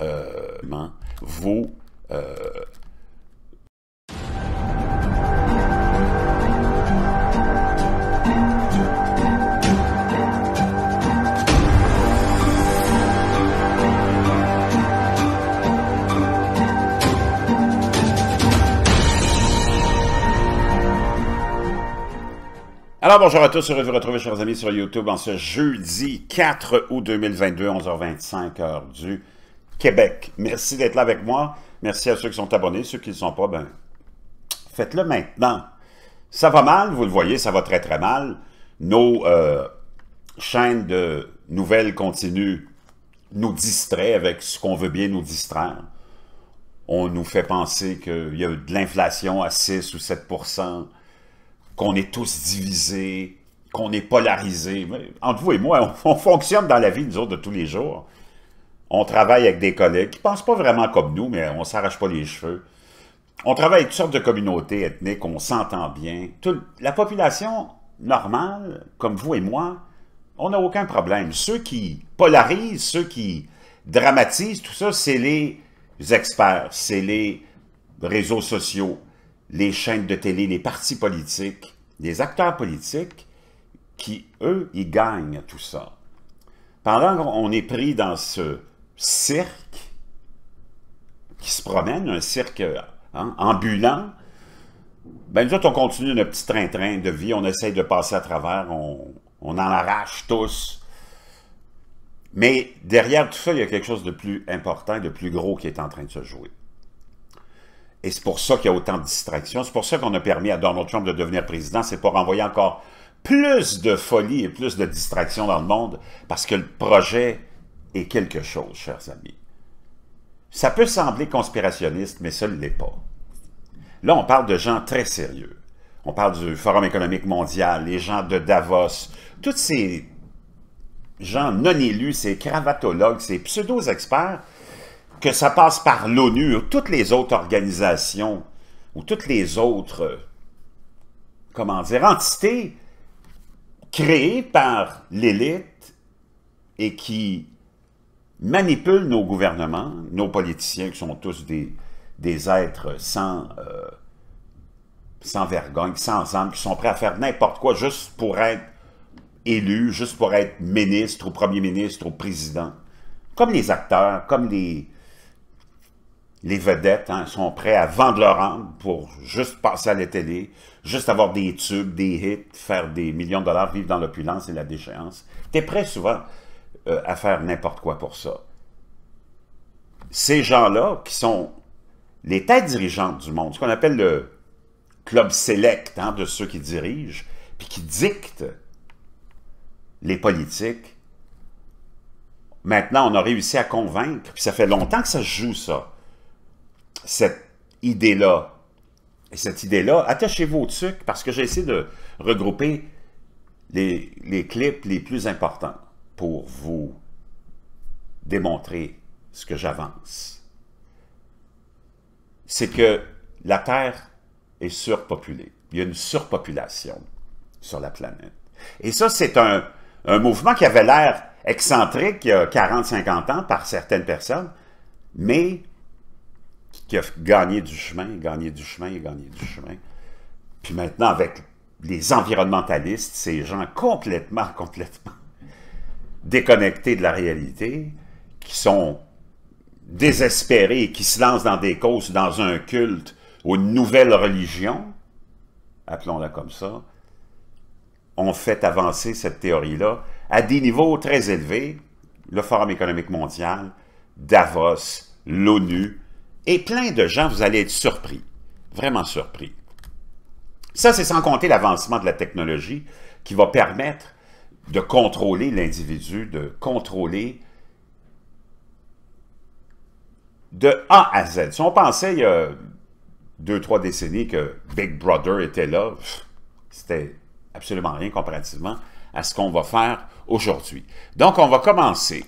Euh, hein, vous... Euh. Alors, bonjour à tous, heureux de vous retrouver, chers amis, sur YouTube en ce jeudi 4 août 2022, 11h25, heure du Québec. Merci d'être là avec moi. Merci à ceux qui sont abonnés. Ceux qui ne sont pas, ben, faites-le maintenant. Ça va mal, vous le voyez, ça va très très mal. Nos euh, chaînes de nouvelles continuent nous distraient avec ce qu'on veut bien nous distraire. On nous fait penser qu'il y a de l'inflation à 6 ou 7 qu'on est tous divisés, qu'on est polarisés. Entre vous et moi, on, fonctionne dans la vie, de tous les jours. On travaille avec des collègues qui ne pensent pas vraiment comme nous, mais on ne s'arrache pas les cheveux. On travaille avec toutes sortes de communautés ethniques, on s'entend bien. la population normale, comme vous et moi, on n'a aucun problème. Ceux qui polarisent, ceux qui dramatisent, tout ça, c'est les experts, c'est les réseaux sociaux, les chaînes de télé, les partis politiques, les acteurs politiques qui, eux, ils gagnent tout ça. Pendant qu'on est pris dans ce cirque qui se promène, un cirque hein, ambulant, ben nous autres, on continue notre petit train-train de vie, on essaye de passer à travers, on, on en arrache tous. Mais derrière tout ça, il y a quelque chose de plus important, de plus gros qui est en train de se jouer. Et c'est pour ça qu'il y a autant de distractions. C'est pour ça qu'on a permis à Donald Trump de devenir président. C'est pour envoyer encore plus de folie et plus de distractions dans le monde parce que le projet est quelque chose, chers amis. Ça peut sembler conspirationniste, mais ça ne l'est pas. Là, on parle de gens très sérieux. On parle du Forum économique mondial, les gens de Davos, tous ces gens non élus, ces cravatologues, ces pseudo-experts, que ça passe par l'ONU ou toutes les autres organisations ou toutes les autres, comment dire, entités créées par l'élite et qui manipulent nos gouvernements, nos politiciens qui sont tous des, des êtres sans, euh, sans vergogne, sans âme, qui sont prêts à faire n'importe quoi juste pour être élus, juste pour être ministre ou premier ministre ou président. Comme les acteurs, comme les, les vedettes hein, sont prêts à vendre leur âme pour juste passer à la télé, juste avoir des tubes, des hits, faire des millions de dollars, vivre dans l'opulence et la déchéance. T'es prêt souvent. Euh, à faire n'importe quoi pour ça. Ces gens-là, qui sont les têtes dirigeantes du monde, ce qu'on appelle le club select hein, de ceux qui dirigent, puis qui dictent les politiques, maintenant on a réussi à convaincre, puis ça fait longtemps que ça se joue ça, cette idée-là. Et cette idée-là, attachez-vous au truc, parce que j'ai essayé de regrouper les clips les plus importants pour vous démontrer ce que j'avance. C'est que la Terre est surpopulée. Il y a une surpopulation sur la planète. Et ça, c'est un, mouvement qui avait l'air excentrique il y a 40-50 ans par certaines personnes, mais qui a gagné du chemin, gagné du chemin, gagné du chemin. Puis maintenant, avec les environnementalistes, ces gens complètement, complètement déconnectés de la réalité, qui sont désespérés et qui se lancent dans des causes, dans un culte ou une nouvelle religion, appelons-la comme ça, ont fait avancer cette théorie-là à des niveaux très élevés, le Forum économique mondial, Davos, l'ONU, et plein de gens, vous allez être surpris, vraiment surpris. Ça, c'est sans compter l'avancement de la technologie qui va permettre de contrôler l'individu, de contrôler de A à Z. Si on pensait il y a deux, trois décennies que Big Brother était là, c'était absolument rien comparativement à ce qu'on va faire aujourd'hui. Donc, on va commencer.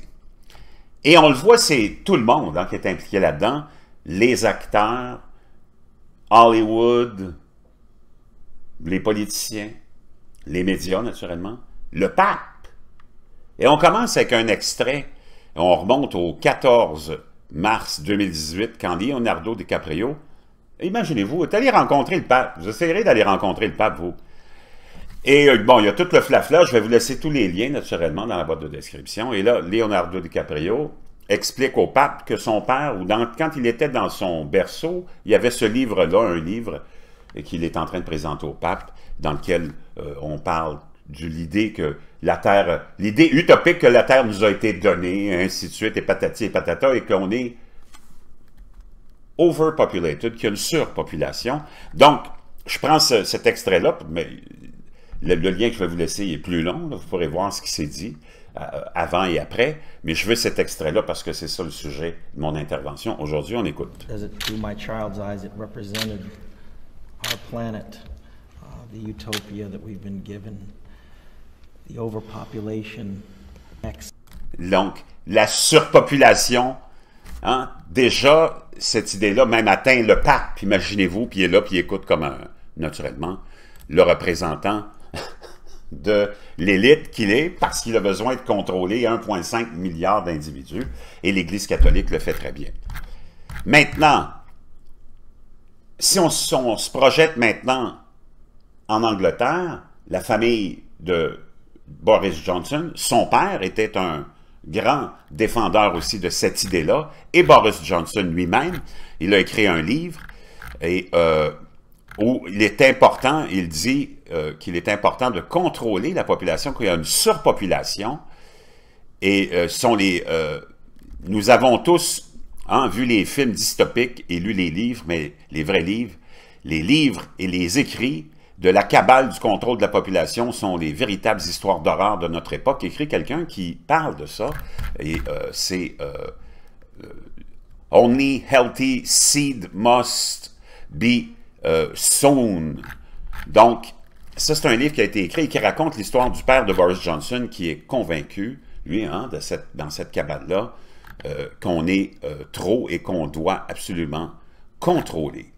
Et on le voit, c'est tout le monde hein, qui est impliqué là-dedans. Les acteurs, Hollywood, les politiciens, les médias, naturellement, le pape. Et on commence avec un extrait. On remonte au 14 mars 2018, quand Leonardo DiCaprio, imaginez-vous, est allé rencontrer le pape. Vous essayerez d'aller rencontrer le pape, vous. Et euh, bon, il y a tout le flafla. Je vais vous laisser tous les liens, naturellement, dans la boîte de description. Et là, Leonardo DiCaprio explique au pape que son père, ou dans, quand il était dans son berceau, il y avait ce livre-là, un livre qu'il est en train de présenter au pape, dans lequel euh, on parle de l'idée que la Terre, l'idée utopique que la Terre nous a été donnée, ainsi de suite, et patati et patata, et qu'on est overpopulated, qu'il y a une surpopulation. Donc, je prends cet extrait-là, mais le, lien que je vais vous laisser est plus long, vous pourrez voir ce qui s'est dit euh, avant et après, mais je veux cet extrait-là parce que c'est ça le sujet de mon intervention. Aujourd'hui, on écoute. Donc, la surpopulation, hein, déjà, cette idée-là, même atteint le pape, imaginez-vous, puis il est là, puis il écoute comme, naturellement, le représentant de l'élite qu'il est, parce qu'il a besoin de contrôler 1,5 milliard d'individus, et l'Église catholique le fait très bien. Maintenant, si on se projette maintenant en Angleterre, la famille de Boris Johnson, son père était un grand défendeur aussi de cette idée-là, et Boris Johnson lui-même, il a écrit un livre et, euh, où il est important, il dit euh, qu'il est important de contrôler la population, qu'il y a une surpopulation, et euh, sont les, nous avons tous hein, vu les films dystopiques et lu les livres, mais les vrais livres, les livres et les écrits de la cabale du contrôle de la population sont les véritables histoires d'horreur de notre époque. Écrit quelqu'un qui parle de ça, et euh, c'est euh, euh, Only healthy seed must be sown ». Donc, ça, c'est un livre qui a été écrit et qui raconte l'histoire du père de Boris Johnson qui est convaincu, lui, hein, de dans cette cabale-là, qu'on est trop et qu'on doit absolument contrôler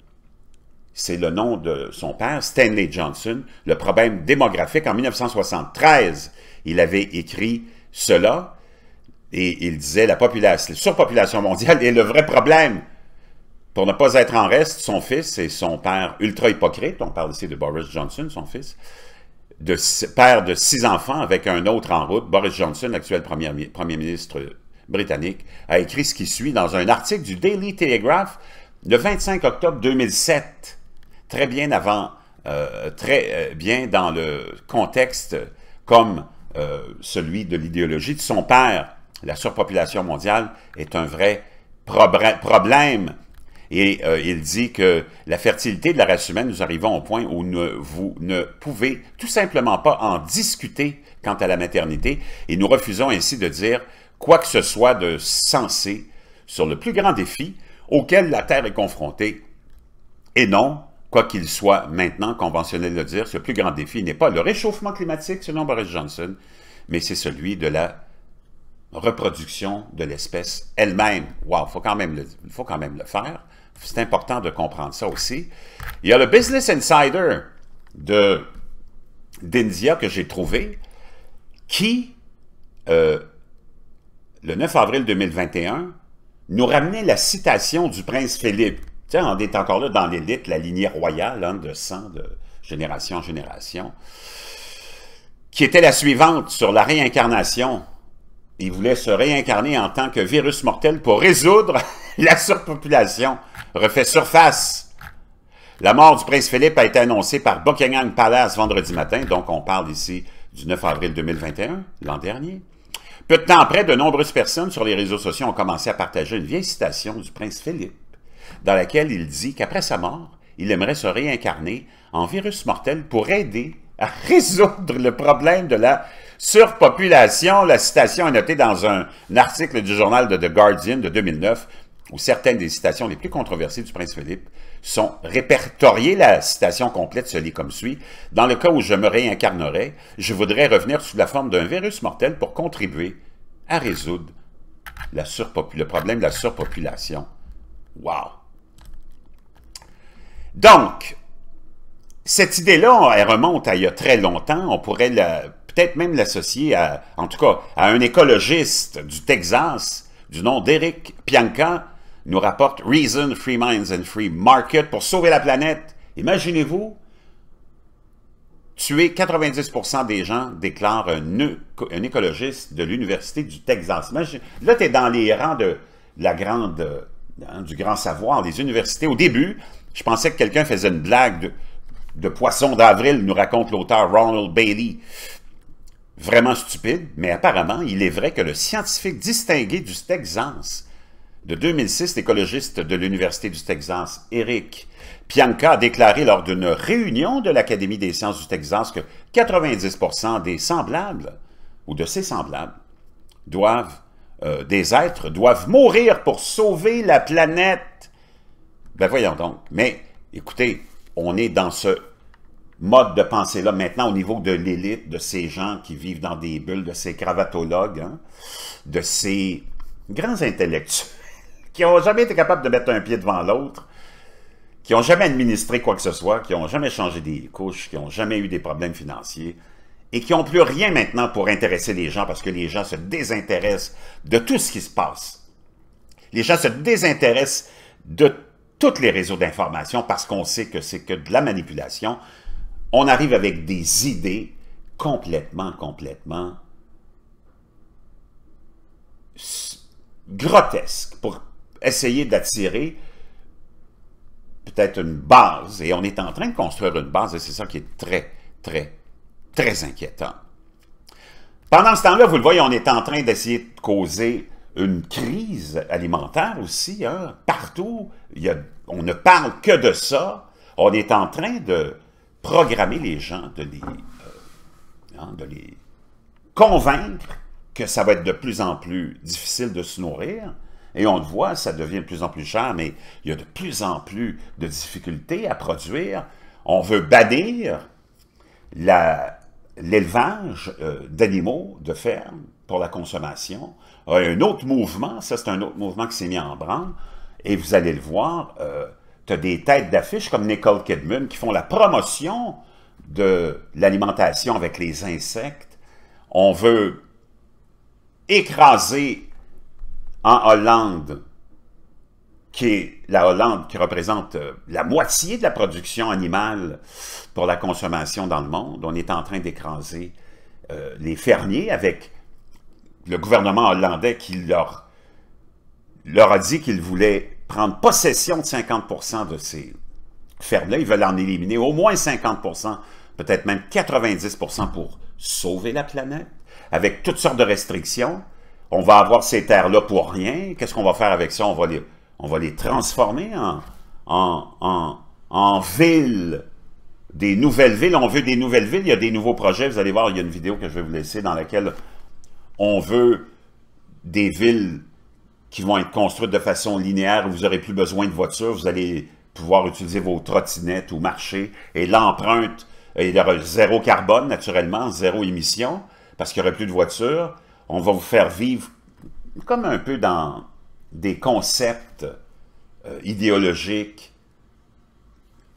c'est le nom de son père, Stanley Johnson, le problème démographique. En 1973, il avait écrit cela et il disait la population, la surpopulation mondiale est le vrai problème. Pour ne pas être en reste, son fils et son père ultra hypocrite, on parle ici de Boris Johnson, son fils, de, père de six enfants avec un autre en route, Boris Johnson, actuel premier, premier ministre britannique, a écrit ce qui suit dans un article du Daily Telegraph le 25 octobre 2007 très bien avant, euh, très euh, bien dans le contexte comme euh, celui de l'idéologie de son père. La surpopulation mondiale est un vrai problème. Et il dit que la fertilité de la race humaine, nous arrivons au point où vous ne pouvez tout simplement pas en discuter quant à la maternité, et nous refusons ainsi de dire quoi que ce soit de sensé sur le plus grand défi auquel la Terre est confrontée, et non quoi qu'il soit maintenant conventionnel de le dire, ce plus grand défi n'est pas le réchauffement climatique, selon Boris Johnson, mais c'est celui de la reproduction de l'espèce elle-même. Wow, il faut, quand même le, faut quand même le faire. C'est important de comprendre ça aussi. Il y a le Business Insider d'India que j'ai trouvé qui, euh, le 9 avril 2021, nous ramenait la citation du prince Philippe Tiens, on est encore là dans l'élite, la lignée royale hein, de sang de génération en génération, qui était la suivante sur la réincarnation. Il voulait se réincarner en tant que virus mortel pour résoudre la surpopulation. Refait surface. La mort du prince Philippe a été annoncée par Buckingham Palace vendredi matin, donc on parle ici du 9 avril 2021, l'an dernier. Peu de temps après, de nombreuses personnes sur les réseaux sociaux ont commencé à partager une vieille citation du prince Philippe dans laquelle il dit qu'après sa mort, il aimerait se réincarner en virus mortel pour aider à résoudre le problème de la surpopulation. La citation est notée dans un, article du journal de The Guardian de 2009 où certaines des citations les plus controversées du prince Philippe sont répertoriées. La citation complète se lit comme suit. Dans le cas où je me réincarnerais, je voudrais revenir sous la forme d'un virus mortel pour contribuer à résoudre le problème de la surpopulation Wow! Donc, cette idée-là, elle remonte à il y a très longtemps. On pourrait peut-être même l'associer, à, en tout cas, à un écologiste du Texas du nom d'Eric Pianca, nous rapporte Reason, Free Minds and Free Market pour sauver la planète. Imaginez-vous, tuer 90% des gens, déclarent un, écologiste de l'Université du Texas. là, tu es dans les rangs de la grande Hein, du grand savoir, des universités. Au début, je pensais que quelqu'un faisait une blague de, de poisson d'avril, nous raconte l'auteur Ronald Bailey. Vraiment stupide, mais apparemment, il est vrai que le scientifique distingué du Texas de 2006, l'écologiste de l'Université du Texas, Eric Pianca, a déclaré lors d'une réunion de l'Académie des sciences du Texas que 90 des semblables, ou de ses semblables, doivent euh, des êtres doivent mourir pour sauver la planète. Ben voyons donc. Mais écoutez, on est dans ce mode de pensée-là maintenant au niveau de l'élite, de ces gens qui vivent dans des bulles, de ces cravatologues, hein, de ces grands intellectuels qui n'ont jamais été capables de mettre un pied devant l'autre, qui n'ont jamais administré quoi que ce soit, qui n'ont jamais changé des couches, qui n'ont jamais eu des problèmes financiers, et qui n'ont plus rien maintenant pour intéresser les gens parce que les gens se désintéressent de tout ce qui se passe. Les gens se désintéressent de tous les réseaux d'information parce qu'on sait que c'est que de la manipulation. On arrive avec des idées complètement, complètement grotesques pour essayer d'attirer peut-être une base, et on est en train de construire une base, et c'est ça qui est très, très très inquiétant. Pendant ce temps-là, vous le voyez, on est en train d'essayer de causer une crise alimentaire aussi. Hein. Partout, on ne parle que de ça. On est en train de programmer les gens, de euh, hein, de les convaincre que ça va être de plus en plus difficile de se nourrir. Et on le voit, ça devient de plus en plus cher, mais il y a de plus en plus de difficultés à produire. On veut bannir la l'élevage euh, d'animaux de ferme pour la consommation un autre mouvement, ça c'est un autre mouvement qui s'est mis en branle, et vous allez le voir, euh, tu as des têtes d'affiche comme Nicole Kidman qui font la promotion de l'alimentation avec les insectes. On veut écraser en Hollande qui est la Hollande, qui représente euh, la moitié de la production animale pour la consommation dans le monde. On est en train d'écraser euh, les fermiers avec le gouvernement hollandais qui leur, leur a dit qu'il voulait prendre possession de 50 de ces fermes-là. Ils veulent en éliminer au moins 50 peut-être même 90 pour sauver la planète, avec toutes sortes de restrictions. On va avoir ces terres-là pour rien. Qu'est-ce qu'on va faire avec ça? On va les on va les transformer en, villes des nouvelles villes. On veut des nouvelles villes. Il y a des nouveaux projets. Vous allez voir, il y a une vidéo que je vais vous laisser dans laquelle on veut des villes qui vont être construites de façon linéaire. Vous n'aurez plus besoin de voiture. Vous allez pouvoir utiliser vos trottinettes ou marcher. Et l'empreinte, il y aura zéro carbone, naturellement, zéro émission, parce qu'il n'y aurait plus de voitures. On va vous faire vivre comme un peu dans, des concepts euh, idéologiques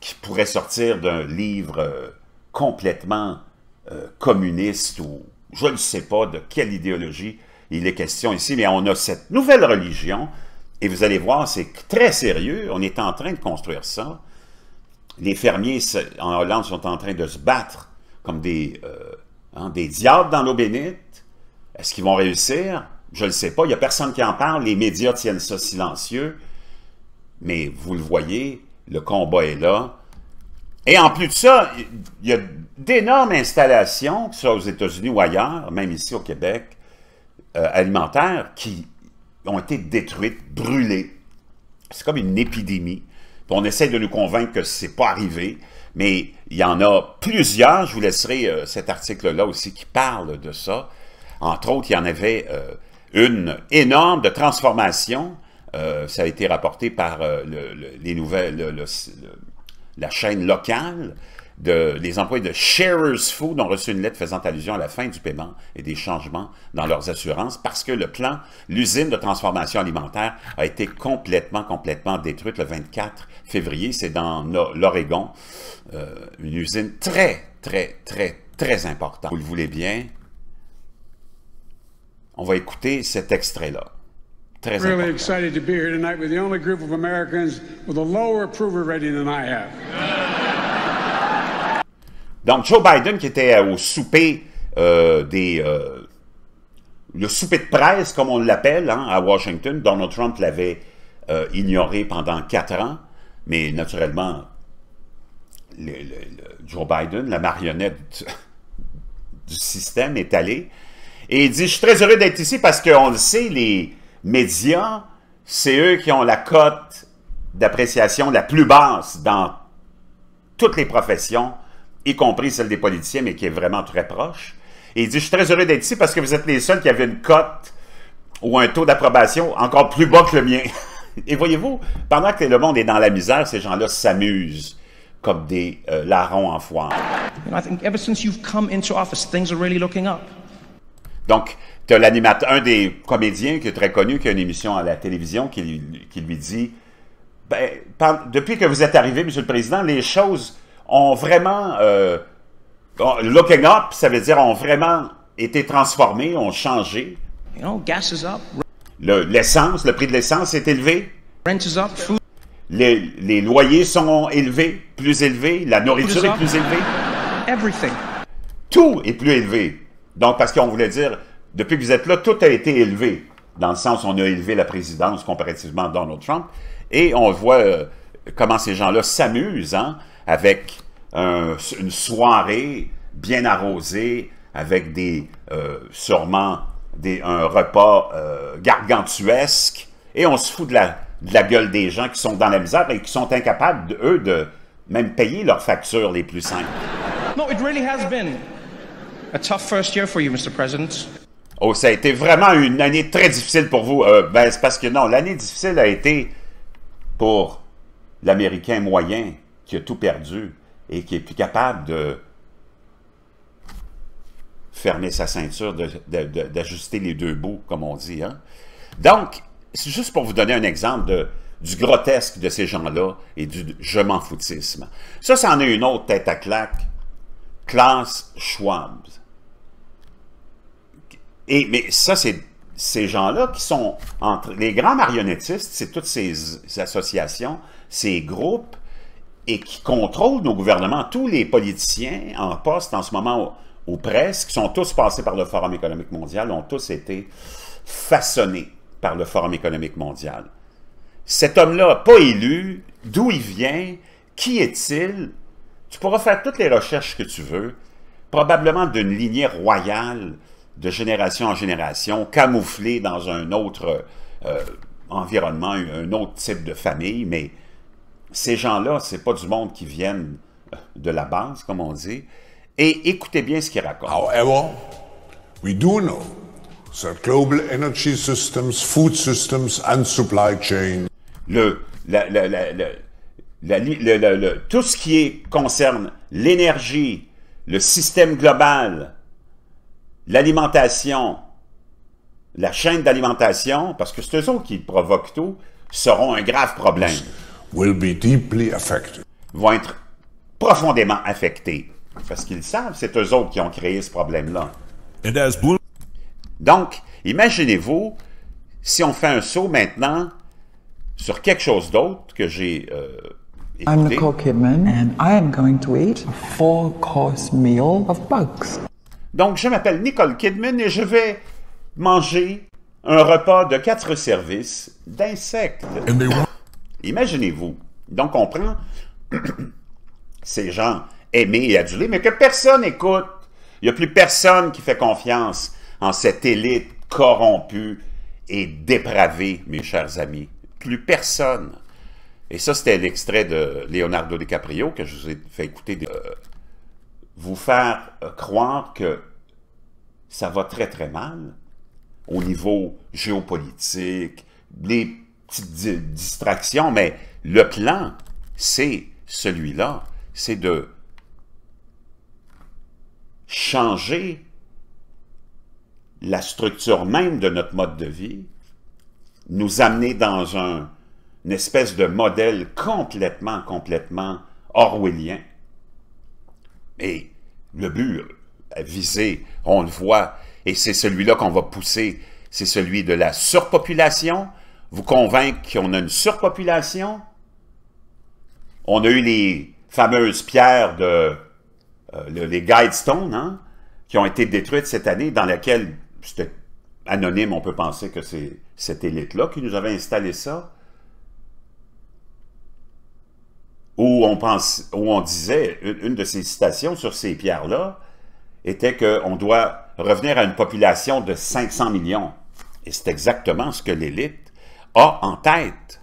qui pourraient sortir d'un livre euh, complètement euh, communiste ou je ne sais pas de quelle idéologie il est question ici, mais on a cette nouvelle religion et vous allez voir, c'est très sérieux, on est en train de construire ça. Les fermiers en Hollande sont en train de se battre comme des, hein, des diables dans l'eau bénite. Est-ce qu'ils vont réussir? Je ne le sais pas, il n'y a personne qui en parle, les médias tiennent ça silencieux, mais vous le voyez, le combat est là. Et en plus de ça, il y a d'énormes installations, que ce soit aux États-Unis ou ailleurs, même ici au Québec, euh, alimentaires, qui ont été détruites, brûlées. C'est comme une épidémie. on essaie de nous convaincre que ce n'est pas arrivé, mais il y en a plusieurs. Je vous laisserai euh, cet article-là aussi qui parle de ça. Entre autres, il y en avait euh, une énorme de transformation. Euh, ça a été rapporté par euh, les nouvelles, la chaîne locale. De, les employés de Sharers Food ont reçu une lettre faisant allusion à la fin du paiement et des changements dans leurs assurances parce que le plan, l'usine de transformation alimentaire a été complètement, complètement détruite le 24 février. C'est dans l'Oregon, euh, une usine très, très, très, très importante. Vous le voulez bien, on va écouter cet extrait-là. Très really Donc Joe Biden qui était euh, au souper euh, des euh, le souper de presse comme on l'appelle hein, à Washington, Donald Trump l'avait ignoré pendant quatre ans, mais naturellement Joe Biden, la marionnette du, du système est allé. Et il dit, je suis très heureux d'être ici parce qu'on le sait, les médias, c'est eux qui ont la cote d'appréciation la plus basse dans toutes les professions, y compris celle des politiciens, mais qui est vraiment très proche. Et il dit, je suis très heureux d'être ici parce que vous êtes les seuls qui avaient une cote ou un taux d'approbation encore plus bas que le mien. Et voyez-vous, pendant que le monde est dans la misère, ces gens-là s'amusent comme des euh, larrons en foire. I think ever since you've come into office, things are really looking up. Donc, tu as l'animateur, un des comédiens qui est très connu, qui a une émission à la télévision, qui, lui, dit ben, Depuis que vous êtes arrivé, Monsieur le Président, les choses ont vraiment. Euh, looking up, ça veut dire ont vraiment été transformées, ont changé. L'essence, le, prix de l'essence est élevé. Les, loyers sont élevés, plus élevés, la nourriture est plus élevée. Everything. Tout est plus élevé. Donc, parce qu'on voulait dire, depuis que vous êtes là, tout a été élevé, dans le sens on a élevé la présidence comparativement à Donald Trump, et on voit euh, comment ces gens-là s'amusent hein, avec une soirée bien arrosée, avec des euh, sûrement des, un repas euh, gargantuesque, et on se fout de la, de la gueule des gens qui sont dans la misère et qui sont incapables, eux, de même payer leurs factures les plus simples. Non, it really has been Oh, ça a été vraiment une année très difficile pour vous. Euh, ben, c'est parce que non, l'année difficile a été pour l'Américain moyen qui a tout perdu et qui est plus capable de fermer sa ceinture, d'ajuster de, les deux bouts, comme on dit. Hein. Donc, c'est juste pour vous donner un exemple du grotesque de ces gens-là et du je m'en foutisme. Ça, c'en est une autre tête à claque, classe Schwab mais ça, c'est ces gens-là qui sont entre les grands marionnettistes, c'est toutes ces associations, ces groupes, et qui contrôlent nos gouvernements. Tous les politiciens en poste en ce moment ou presque, qui sont tous passés par le Forum économique mondial, ont tous été façonnés par le Forum économique mondial. Cet homme-là, pas élu, d'où il vient, qui est-il? Tu pourras faire toutes les recherches que tu veux, probablement d'une lignée royale, de génération en génération, camouflé dans un autre euh, environnement, un autre type de famille, mais ces gens-là, c'est pas du monde qui viennent euh, de la base, comme on dit, et écoutez bien ce qu'ils racontent. Le, la, la, la, tout ce qui est, concerne l'énergie, le système global, l'alimentation, la chaîne d'alimentation, parce que c'est eux autres qui provoquent tout, seront un grave problème. Will Vont être profondément affectés. Parce qu'ils savent, c'est eux autres qui ont créé ce problème-là. Donc, imaginez-vous, si on fait un saut maintenant sur quelque chose d'autre que j'ai euh, Nicole Kidman and I am going to four-course meal bugs. Donc, je m'appelle Nicole Kidman et je vais manger un repas de quatre services d'insectes. Imaginez-vous. Donc, on prend ces gens aimés et adulés, mais que personne écoute. Il n'y a plus personne qui fait confiance en cette élite corrompue et dépravée, mes chers amis. Plus personne. Et ça, c'était l'extrait de Leonardo DiCaprio que je vous ai fait écouter. Euh, vous faire euh, croire que ça va très très mal au niveau géopolitique, les petites distractions, mais le plan, c'est celui-là, c'est de changer la structure même de notre mode de vie, nous amener dans un, espèce de modèle complètement, complètement orwellien. Et le but, visé, on le voit, et c'est celui-là qu'on va pousser, c'est celui de la surpopulation, vous convaincre qu'on a une surpopulation. On a eu les fameuses pierres de, euh, les Guidestones, hein, qui ont été détruites cette année, dans laquelle, c'était anonyme, on peut penser que c'est cette élite-là qui nous avait installé ça. Où on, pense, où on disait, une de ces citations sur ces pierres-là, était qu'on doit revenir à une population de 500 millions. Et c'est exactement ce que l'élite a en tête.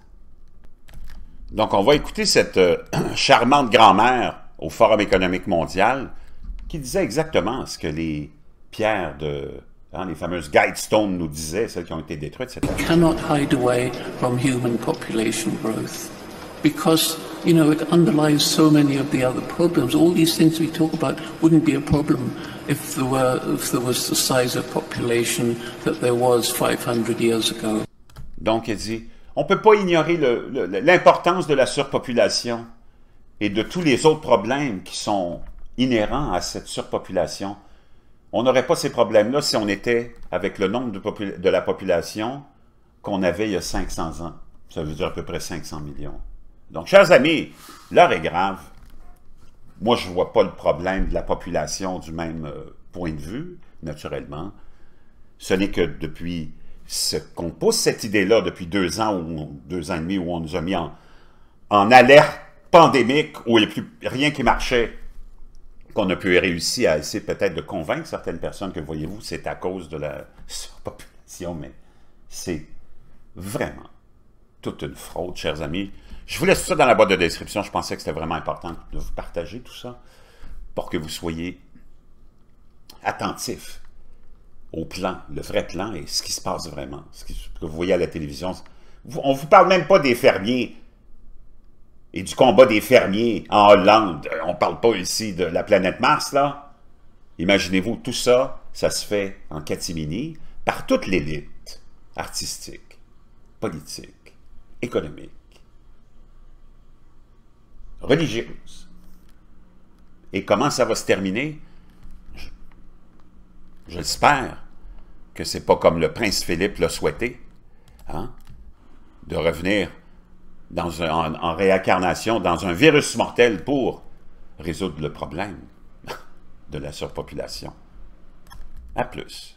Donc, on va écouter cette euh, charmante grand-mère au Forum économique mondial qui disait exactement ce que les pierres de hein, les fameuses guidestones nous disaient, celles qui ont été détruites, etc. cannot from human population growth because donc, il dit, on ne peut pas ignorer l'importance de la surpopulation et de tous les autres problèmes qui sont inhérents à cette surpopulation. On n'aurait pas ces problèmes-là si on était avec le nombre de, de la population qu'on avait il y a 500 ans. Ça veut dire à peu près 500 millions. Donc, chers amis, l'heure est grave. Moi, je ne vois pas le problème de la population du même euh, point de vue, naturellement. Ce n'est que depuis ce qu'on pousse cette idée-là depuis deux ans ou deux ans et demi où on nous a mis en, en alerte pandémique où il n'y a plus rien qui marchait, qu'on a pu réussir à essayer peut-être de convaincre certaines personnes que, voyez-vous, c'est à cause de la surpopulation, mais c'est vraiment toute une fraude, chers amis. Je vous laisse ça dans la boîte de description. Je pensais que c'était vraiment important de vous partager tout ça pour que vous soyez attentifs au plan, le vrai plan et ce qui se passe vraiment, ce que vous voyez à la télévision. On ne vous parle même pas des fermiers et du combat des fermiers en Hollande. Euh, on ne parle pas ici de la planète Mars, là. Imaginez-vous, tout ça, ça se fait en catimini par toute l'élite artistique, politique, économique, religieuse. Et comment ça va se terminer? J'espère que c'est pas comme le prince Philippe l'a souhaité, hein? de revenir dans en, en réincarnation dans un virus mortel pour résoudre le problème de la surpopulation. À plus.